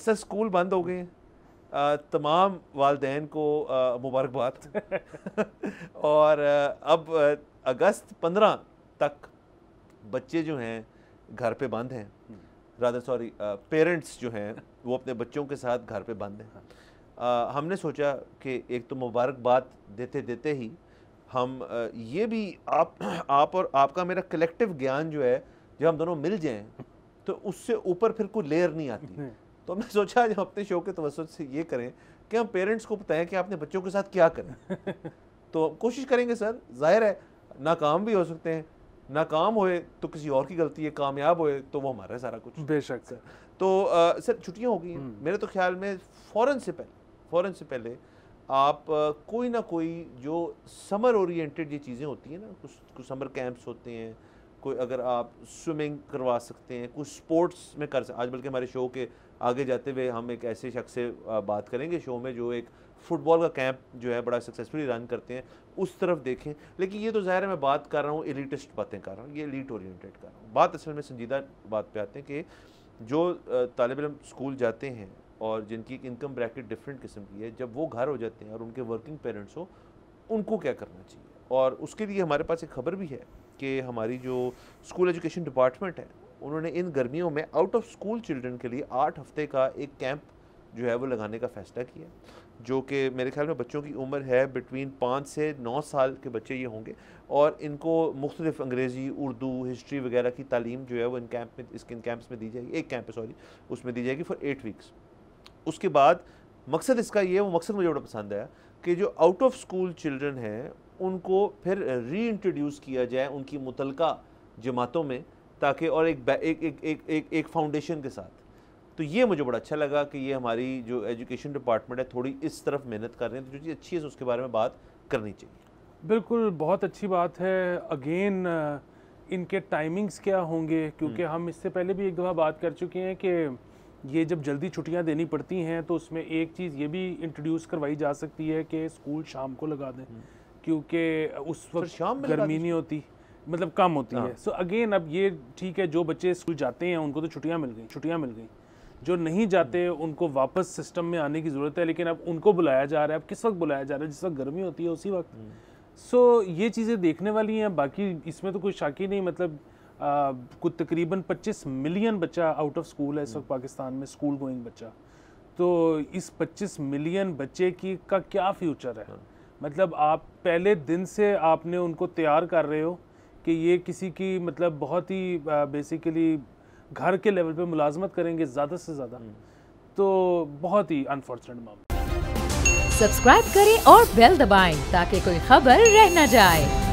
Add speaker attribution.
Speaker 1: Sir school बंद हो गए तमाम वालदे को मुबारकबाद और अब अगस्त पंद्रह तक बच्चे जो हैं घर पे बंद हैं राधा सॉरी पेरेंट्स जो हैं वो अपने बच्चों के साथ घर पे बंद हैं हमने सोचा कि एक तो मुबारकबाद देते देते ही हम ये भी आप आप और आपका मेरा कलेक्टिव ज्ञान जो है जब हम दोनों मिल जाएं तो उससे ऊपर फिर कोई लेयर नहीं आती तो हमने सोचा जब अपने शो के तवसत से ये करें कि हम पेरेंट्स को बताएं कि आपने बच्चों के साथ क्या करना तो कोशिश करेंगे सर जाहिर है नाकाम भी हो सकते हैं नाकाम होए तो किसी और की गलती है कामयाब होए तो वो हमारा है सारा कुछ बेशक सर तो आ, सर छुट्टियाँ हो गई हम्म। मेरे तो ख्याल में फ़ौरन से पहले फ़ौरन से पहले आप कोई ना कोई जो समर ओरिएंटेड ये चीज़ें होती हैं ना कुछ कुछ समर कैंप्स होते हैं कोई अगर आप स्विमिंग करवा सकते हैं कुछ स्पोर्ट्स में कर सकते आज बल्कि हमारे शो के आगे जाते हुए हम एक ऐसे शख्स से बात करेंगे शो में जो एक फुटबॉल का कैंप जो है बड़ा सक्सेसफुली रन करते हैं उस तरफ देखें लेकिन ये तो ज़ाहिर है मैं बात कर रहा हूँ एलिटिस्ट बातें कर रहा हूँ ये एलिट ओरिएंटेड कर रहा हूँ बात असल में संजीदा बात पे आते हैं कि जो तालब इम स्कूल जाते हैं और जिनकी इनकम ब्रैकेट डिफरेंट किस्म की है जब वो घर हो जाते हैं और उनके वर्किंग पेरेंट्स हो उनको क्या करना चाहिए और उसके लिए हमारे पास एक खबर भी है कि हमारी जो स्कूल एजुकेशन डिपार्टमेंट है उन्होंने इन गर्मियों में आउट ऑफ स्कूल चिल्ड्रन के लिए आठ हफ्ते का एक कैंप जो है वो लगाने का फ़ैसला किया जो कि मेरे ख्याल में बच्चों की उम्र है बिटवीन पाँच से नौ साल के बच्चे ये होंगे और इनको मुख्तलिफ अंग्रेज़ी उर्दू हिस्ट्री वगैरह की तालीम जो है वो इन कैंप में इसके इन कैंप्स में दी जाएगी एक कैंप सॉरी उसमें दी जाएगी फॉर एट वीक्स उसके बाद मकसद इसका ये वो मकसद मुझे बड़ा पसंद आया कि जो आउट ऑफ स्कूल चिल्ड्रन हैं उनको फिर री इंट्रोड्यूस किया जाए उनकी मुतलका जमातों में ताकि और एक एक एक एक एक, एक फाउंडेशन के साथ तो ये मुझे बड़ा अच्छा लगा कि ये हमारी जो एजुकेशन डिपार्टमेंट है थोड़ी इस तरफ मेहनत कर रहे हैं तो जो चीज़ अच्छी है तो उसके बारे में बात करनी चाहिए
Speaker 2: बिल्कुल बहुत अच्छी बात है अगेन इनके टाइमिंग्स क्या होंगे क्योंकि हम्म। हम इससे पहले भी एक दफ़ा बात कर चुके हैं कि ये जब जल्दी छुट्टियां देनी पड़ती हैं तो उसमें एक चीज़ ये भी इंट्रोड्यूस करवाई जा सकती है कि स्कूल शाम को लगा दें हम्म। क्योंकि उस वक्त शाम में गर्मी तो? नहीं होती मतलब कम होती हाँ। है सो अगेन अब ये ठीक है जो बच्चे स्कूल जाते हैं उनको तो छुट्टियाँ मिल गई छुट्टियाँ मिल गई जो नहीं जाते उनको वापस सिस्टम में आने की ज़रूरत है लेकिन अब उनको बुलाया जा रहा है अब किस वक्त बुलाया जा रहा है जिस वक्त गर्मी होती है उसी वक्त सो हम्म। so, ये चीज़ें देखने वाली हैं बाकी इसमें तो कोई शाक ही नहीं मतलब कुछ तकरीबन 25 मिलियन बच्चा आउट ऑफ स्कूल है इस वक्त हम्म। पाकिस्तान में स्कूल गोइंग बच्चा तो इस 25 मिलियन बच्चे की का क्या फ्यूचर है हाँ। मतलब आप पहले दिन से आपने उनको तैयार कर रहे हो कि ये किसी की मतलब बहुत ही बेसिकली घर के लेवल पे मुलाजमत करेंगे ज़्यादा से ज़्यादा हम्म। तो बहुत ही अनफॉर्चुनेट मामला सब्सक्राइब करें और बेल दबाएं ताकि कोई खबर रह न जाए